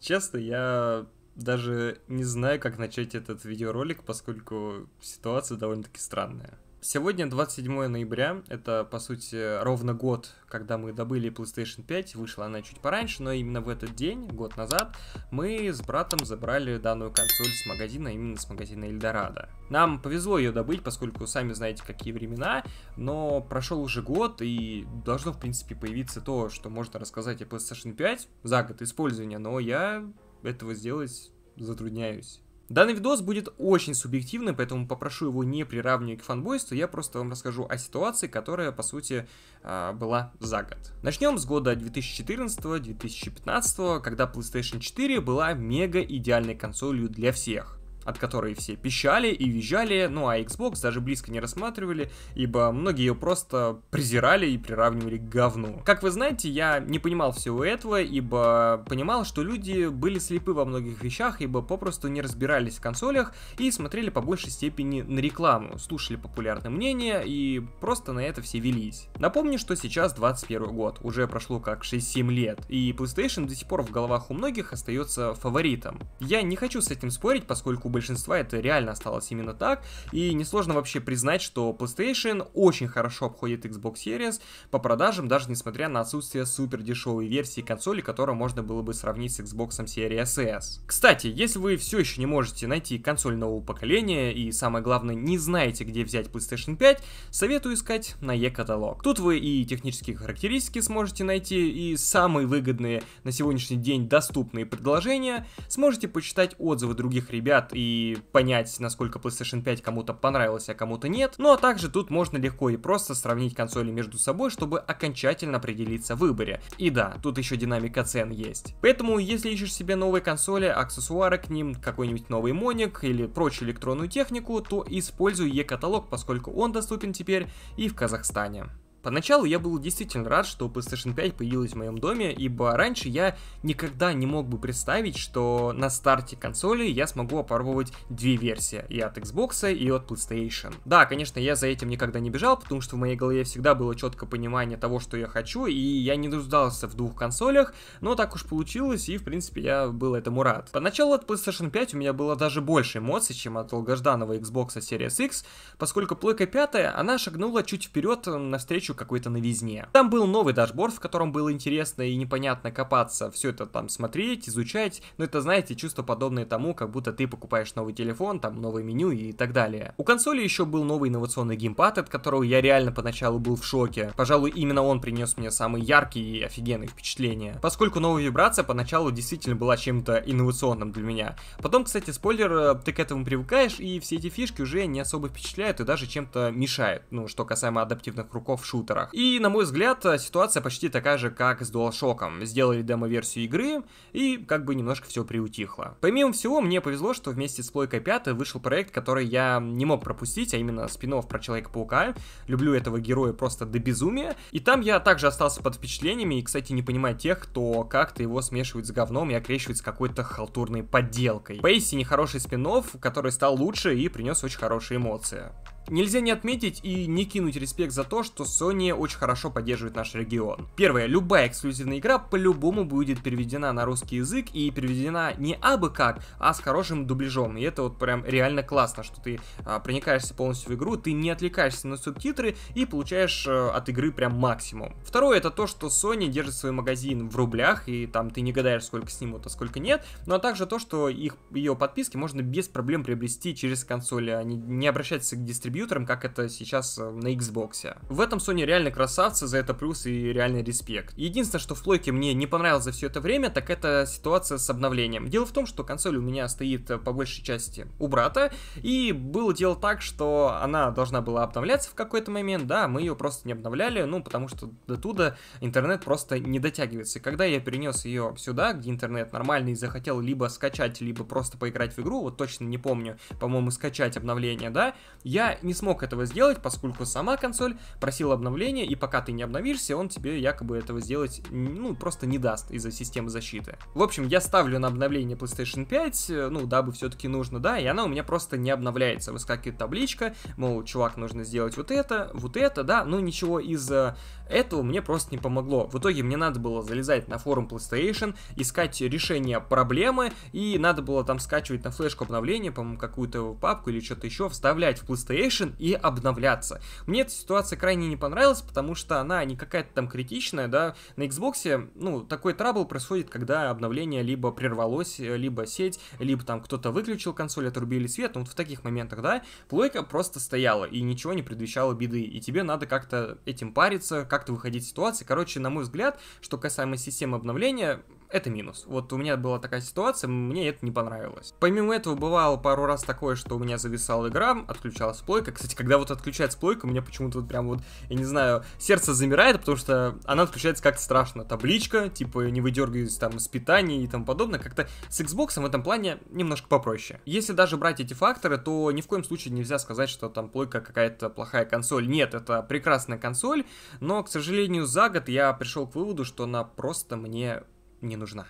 Честно, я даже не знаю, как начать этот видеоролик, поскольку ситуация довольно-таки странная. Сегодня 27 ноября, это, по сути, ровно год, когда мы добыли PlayStation 5, вышла она чуть пораньше, но именно в этот день, год назад, мы с братом забрали данную консоль с магазина, а именно с магазина Эльдорадо. Нам повезло ее добыть, поскольку сами знаете, какие времена, но прошел уже год, и должно, в принципе, появиться то, что можно рассказать о PlayStation 5 за год использования, но я этого сделать затрудняюсь. Данный видос будет очень субъективным, поэтому попрошу его не приравнивать к фанбойству, я просто вам расскажу о ситуации, которая, по сути, а, была за год. Начнем с года 2014-2015, когда PlayStation 4 была мега идеальной консолью для всех от которой все пищали и визжали, ну а Xbox даже близко не рассматривали, ибо многие ее просто презирали и приравнивали к говну. Как вы знаете, я не понимал всего этого, ибо понимал, что люди были слепы во многих вещах, ибо попросту не разбирались в консолях и смотрели по большей степени на рекламу, слушали популярное мнение и просто на это все велись. Напомню, что сейчас 21 год, уже прошло как 6-7 лет, и PlayStation до сих пор в головах у многих остается фаворитом. Я не хочу с этим спорить, поскольку большинства это реально осталось именно так, и несложно вообще признать, что PlayStation очень хорошо обходит Xbox Series по продажам, даже несмотря на отсутствие супер дешевой версии консоли, которую можно было бы сравнить с Xbox Series S. Кстати, если вы все еще не можете найти консоль нового поколения и, самое главное, не знаете, где взять PlayStation 5, советую искать на e-каталог. Тут вы и технические характеристики сможете найти, и самые выгодные на сегодняшний день доступные предложения, сможете почитать отзывы других ребят и понять, насколько PlayStation 5 кому-то понравилась, а кому-то нет. Ну а также тут можно легко и просто сравнить консоли между собой, чтобы окончательно определиться в выборе. И да, тут еще динамика цен есть. Поэтому, если ищешь себе новые консоли, аксессуары к ним, какой-нибудь новый моник или прочую электронную технику, то используй e-каталог, поскольку он доступен теперь и в Казахстане. Поначалу я был действительно рад, что PlayStation 5 появилась в моем доме, ибо раньше я никогда не мог бы представить, что на старте консоли я смогу опробовать две версии, и от Xbox, и от PlayStation. Да, конечно, я за этим никогда не бежал, потому что в моей голове всегда было четкое понимание того, что я хочу, и я не нуждался в двух консолях, но так уж получилось, и в принципе я был этому рад. Поначалу от PlayStation 5 у меня было даже больше эмоций, чем от долгожданного Xbox Series X, поскольку Playka 5, она шагнула чуть вперед навстречу навстречу какой-то новизне. Там был новый дашборд, в котором было интересно и непонятно копаться, все это там смотреть, изучать, но это, знаете, чувство подобное тому, как будто ты покупаешь новый телефон, там новое меню и так далее. У консоли еще был новый инновационный геймпад, от которого я реально поначалу был в шоке. Пожалуй, именно он принес мне самые яркие и офигенные впечатления, поскольку новая вибрация поначалу действительно была чем-то инновационным для меня. Потом, кстати, спойлер, э, ты к этому привыкаешь, и все эти фишки уже не особо впечатляют и даже чем-то мешают, ну, что касаемо адаптивных руков в шутере компьютерах. И, на мой взгляд, ситуация почти такая же, как с DualShock. Сделали демо-версию игры, и как бы немножко все приутихло. Помимо всего, мне повезло, что вместе с Плойкой 5 вышел проект, который я не мог пропустить, а именно спин про Человека-паука. Люблю этого героя просто до безумия. И там я также остался под впечатлениями, и, кстати, не понимаю тех, кто как-то его смешивает с говном и окрещивает с какой-то халтурной подделкой. Поистине хороший спин который стал лучше и принес очень хорошие эмоции. Нельзя не отметить и не кинуть респект за то, что Sony очень хорошо поддерживает наш регион. Первое, любая эксклюзивная игра по-любому будет переведена на русский язык и переведена не абы как, а с хорошим дубляжом. И это вот прям реально классно, что ты а, проникаешься полностью в игру, ты не отвлекаешься на субтитры и получаешь а, от игры прям максимум. Второе, это то, что Sony держит свой магазин в рублях, и там ты не гадаешь, сколько снимут, а сколько нет. Ну а также то, что их, ее подписки можно без проблем приобрести через консоли, а не, не обращаться к дистрибьютору компьютером, как это сейчас э, на Xbox. В этом Sony реально красавцы, за это плюс и реальный респект. Единственное, что в плойке мне не понравилось за все это время, так это ситуация с обновлением. Дело в том, что консоль у меня стоит э, по большей части у брата, и было дело так, что она должна была обновляться в какой-то момент, да, мы ее просто не обновляли, ну, потому что до туда интернет просто не дотягивается. И когда я перенес ее сюда, где интернет нормальный, и захотел либо скачать, либо просто поиграть в игру, вот точно не помню, по-моему, скачать обновление, да, я не смог этого сделать, поскольку сама консоль просила обновления, и пока ты не обновишься, он тебе якобы этого сделать, ну, просто не даст из-за системы защиты. В общем, я ставлю на обновление PlayStation 5, э, ну, дабы все-таки нужно, да, и она у меня просто не обновляется. Выскакивает табличка, мол, чувак, нужно сделать вот это, вот это, да, но ничего из этого мне просто не помогло. В итоге мне надо было залезать на форум PlayStation, искать решение проблемы, и надо было там скачивать на флешку обновления, по-моему, какую-то папку или что-то еще, вставлять в PlayStation, Edition и обновляться. Мне эта ситуация крайне не понравилась, потому что она не какая-то там критичная, да. На Xbox, ну, такой трабл происходит, когда обновление либо прервалось, э, либо сеть, либо там кто-то выключил консоль, отрубили свет, ну, вот в таких моментах, да, плойка просто стояла и ничего не предвещало беды, и тебе надо как-то этим париться, как-то выходить из ситуации. Короче, на мой взгляд, что касаемо системы обновления, это минус. Вот у меня была такая ситуация, мне это не понравилось. Помимо этого, бывало пару раз такое, что у меня зависала игра, отключалась плойка. Кстати, когда вот отключается плойка, у меня почему-то вот прям вот, я не знаю, сердце замирает, потому что она отключается как-то страшно. Табличка, типа, не выдергиваясь там с питания и тому подобное. Как-то с Xbox в этом плане немножко попроще. Если даже брать эти факторы, то ни в коем случае нельзя сказать, что там плойка какая-то плохая консоль. Нет, это прекрасная консоль, но, к сожалению, за год я пришел к выводу, что она просто мне не нужна.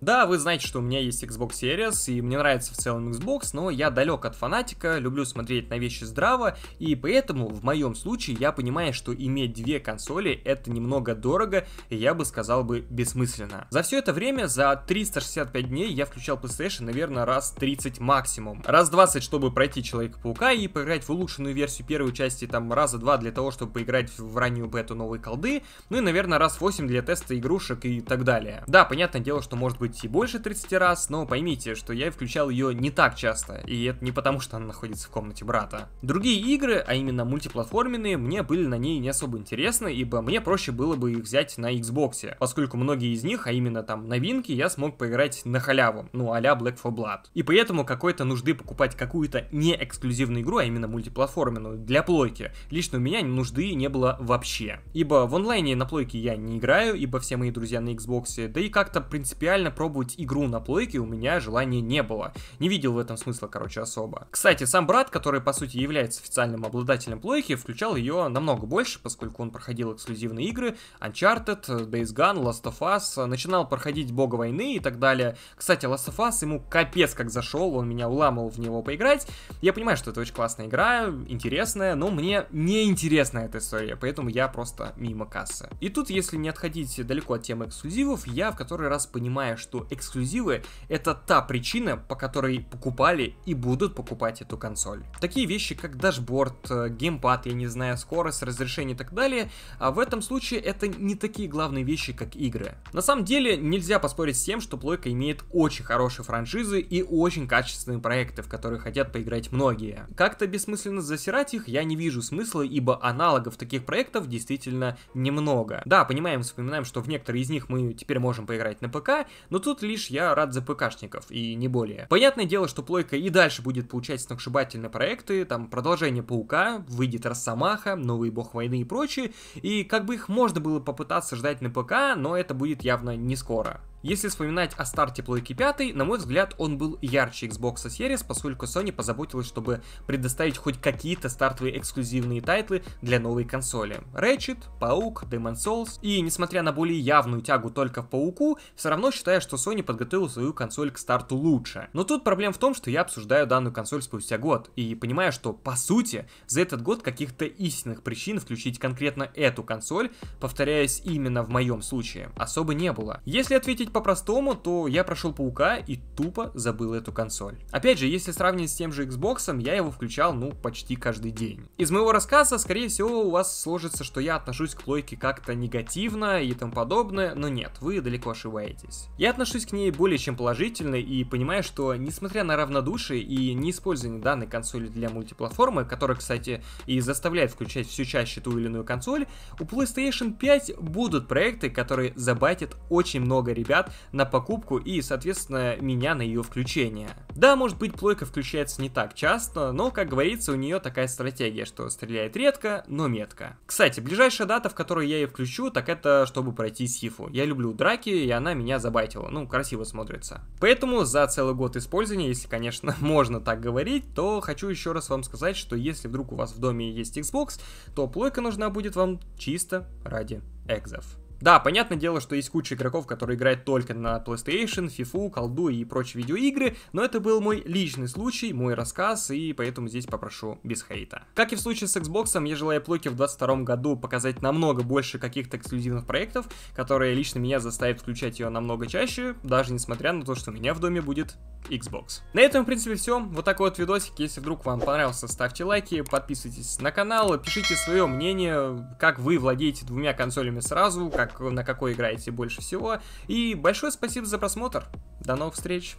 Да, вы знаете, что у меня есть Xbox Series, и мне нравится в целом Xbox, но я далек от фанатика, люблю смотреть на вещи здраво, и поэтому в моем случае я понимаю, что иметь две консоли это немного дорого, и я бы сказал бы бессмысленно. За все это время, за 365 дней я включал PlayStation, наверное, раз 30 максимум. Раз 20, чтобы пройти Человека-паука и поиграть в улучшенную версию первой части, там раза два для того, чтобы поиграть в раннюю бету новой колды, ну и, наверное, раз 8 для теста игрушек и так далее. Да, понятное дело, что может быть быть и больше 30 раз, но поймите, что я включал ее не так часто, и это не потому, что она находится в комнате брата. Другие игры, а именно мультиплатформенные, мне были на ней не особо интересны, ибо мне проще было бы их взять на Xbox, поскольку многие из них, а именно там новинки, я смог поиграть на халяву, ну а Black for Blood. И поэтому какой-то нужды покупать какую-то не эксклюзивную игру, а именно мультиплатформенную, для плойки, лично у меня нужды не было вообще. Ибо в онлайне на плойке я не играю, ибо все мои друзья на Xbox, да и как-то принципиально пробовать игру на плойке у меня желания не было. Не видел в этом смысла, короче, особо. Кстати, сам брат, который, по сути, является официальным обладателем плойки, включал ее намного больше, поскольку он проходил эксклюзивные игры, Uncharted, Days Gone, Last of Us, начинал проходить Бога войны и так далее. Кстати, Last of Us ему капец как зашел, он меня уламывал в него поиграть. Я понимаю, что это очень классная игра, интересная, но мне не интересна эта история, поэтому я просто мимо кассы. И тут, если не отходить далеко от темы эксклюзивов, я в который раз понимаю, что эксклюзивы это та причина, по которой покупали и будут покупать эту консоль. Такие вещи, как дашборд, э, геймпад, я не знаю, скорость, разрешение и так далее, а в этом случае это не такие главные вещи, как игры. На самом деле нельзя поспорить с тем, что Плойка имеет очень хорошие франшизы и очень качественные проекты, в которые хотят поиграть многие. Как-то бессмысленно засирать их я не вижу смысла, ибо аналогов таких проектов действительно немного. Да, понимаем, вспоминаем, что в некоторые из них мы теперь можем поиграть на ПК, но тут лишь я рад за ПКшников, и не более. Понятное дело, что плойка и дальше будет получать сногсшибательные проекты, там продолжение Паука, выйдет Росомаха, новый Бог войны и прочее, и как бы их можно было попытаться ждать на ПК, но это будет явно не скоро. Если вспоминать о старте плойки 5, на мой взгляд, он был ярче Xbox Series, поскольку Sony позаботилась, чтобы предоставить хоть какие-то стартовые эксклюзивные тайтлы для новой консоли. Ratchet, Паук, Demon Souls. И несмотря на более явную тягу только в Пауку, все равно считаю, что Sony подготовила свою консоль к старту лучше. Но тут проблема в том, что я обсуждаю данную консоль спустя год и понимаю, что по сути за этот год каких-то истинных причин включить конкретно эту консоль, повторяясь именно в моем случае, особо не было. Если ответить по-простому, то я прошел Паука и тупо забыл эту консоль. Опять же, если сравнить с тем же Xbox, я его включал, ну, почти каждый день. Из моего рассказа, скорее всего, у вас сложится, что я отношусь к плойке как-то негативно и тому подобное, но нет, вы далеко ошибаетесь. Я отношусь к ней более чем положительно и понимаю, что несмотря на равнодушие и неиспользование данной консоли для мультиплатформы, которая, кстати, и заставляет включать все чаще ту или иную консоль, у PlayStation 5 будут проекты, которые забайтят очень много ребят затрат на покупку и, соответственно, меня на ее включение. Да, может быть, плойка включается не так часто, но, как говорится, у нее такая стратегия, что стреляет редко, но метко. Кстати, ближайшая дата, в которой я ее включу, так это чтобы пройти Сифу. Я люблю драки, и она меня забайтила. Ну, красиво смотрится. Поэтому за целый год использования, если, конечно, можно так говорить, то хочу еще раз вам сказать, что если вдруг у вас в доме есть Xbox, то плойка нужна будет вам чисто ради экзов. Да, понятное дело, что есть куча игроков, которые играют только на PlayStation, FIFA, колду и прочие видеоигры, но это был мой личный случай, мой рассказ, и поэтому здесь попрошу без хейта. Как и в случае с Xbox, я желаю плойке в 2022 году показать намного больше каких-то эксклюзивных проектов, которые лично меня заставят включать ее намного чаще, даже несмотря на то, что у меня в доме будет Xbox. На этом, в принципе, все. Вот такой вот видосик. Если вдруг вам понравился, ставьте лайки, подписывайтесь на канал, пишите свое мнение, как вы владеете двумя консолями сразу, как как, на какой играете больше всего. И большое спасибо за просмотр. До новых встреч!